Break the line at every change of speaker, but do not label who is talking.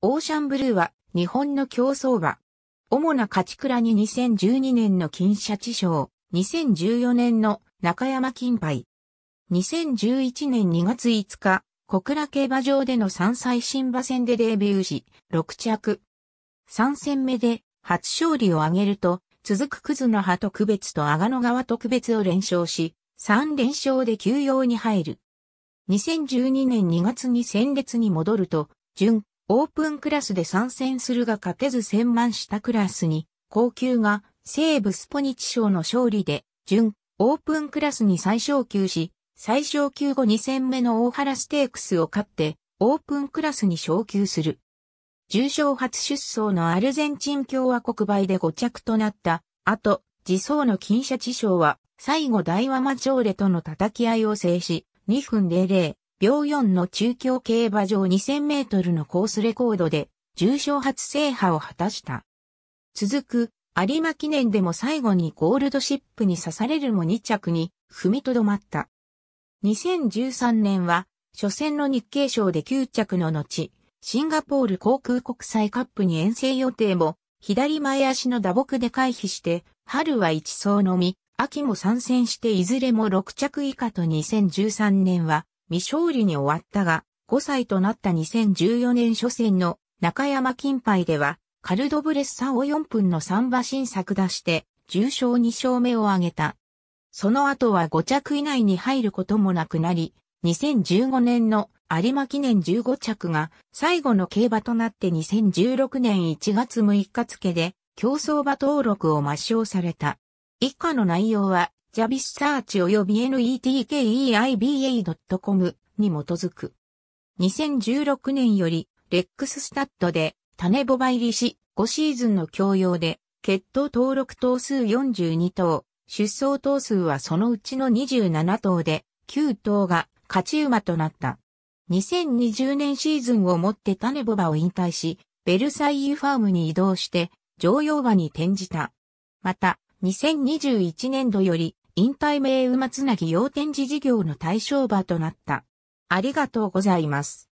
オーシャンブルーは日本の競争馬。主な勝ち倉に2012年の金シャチ賞、2014年の中山金杯。2011年2月5日、小倉競馬場での3歳新馬戦でデビューし、6着。3戦目で初勝利を挙げると、続くクズの葉特別と阿賀野川特別を連勝し、3連勝で休養に入る。2012年2月に戦列に戻ると、準オープンクラスで参戦するが勝てず戦満したクラスに、高級が西部スポニチ賞の勝利で、準、オープンクラスに最小級し、最小級後2戦目の大原ステークスを勝って、オープンクラスに昇級する。重賞初出走のアルゼンチン共和国倍で5着となった、後、自走の金シャチ賞は、最後大和マジョーレとの叩き合いを制し、2分00、秒4の中京競馬場2000メートルのコースレコードで重賞初制覇を果たした。続く、有馬記念でも最後にゴールドシップに刺されるも2着に踏みとどまった。2013年は、初戦の日経賞で9着の後、シンガポール航空国際カップに遠征予定も、左前足の打撲で回避して、春は1走のみ、秋も参戦していずれも6着以下と2013年は、未勝利に終わったが、5歳となった2014年初戦の中山金杯では、カルドブレッサを4分の3馬身作出して、重賞2勝目を挙げた。その後は5着以内に入ることもなくなり、2015年の有馬記念15着が最後の競馬となって2016年1月6日付で競争馬登録を抹消された。以下の内容はジャビスサーチ及び netkeiba.com に基づく。2016年より、レックススタッドで、種ボバ入りし、5シーズンの共用で、血統登録頭数42頭、出走頭数はそのうちの27頭で、9頭が勝ち馬となった。2020年シーズンをもって種ボバを引退し、ベルサイユファームに移動して、常用馬に転じた。また、2021年度より、引退名馬つなぎ要展示事業の対象馬となった。ありがとうございます。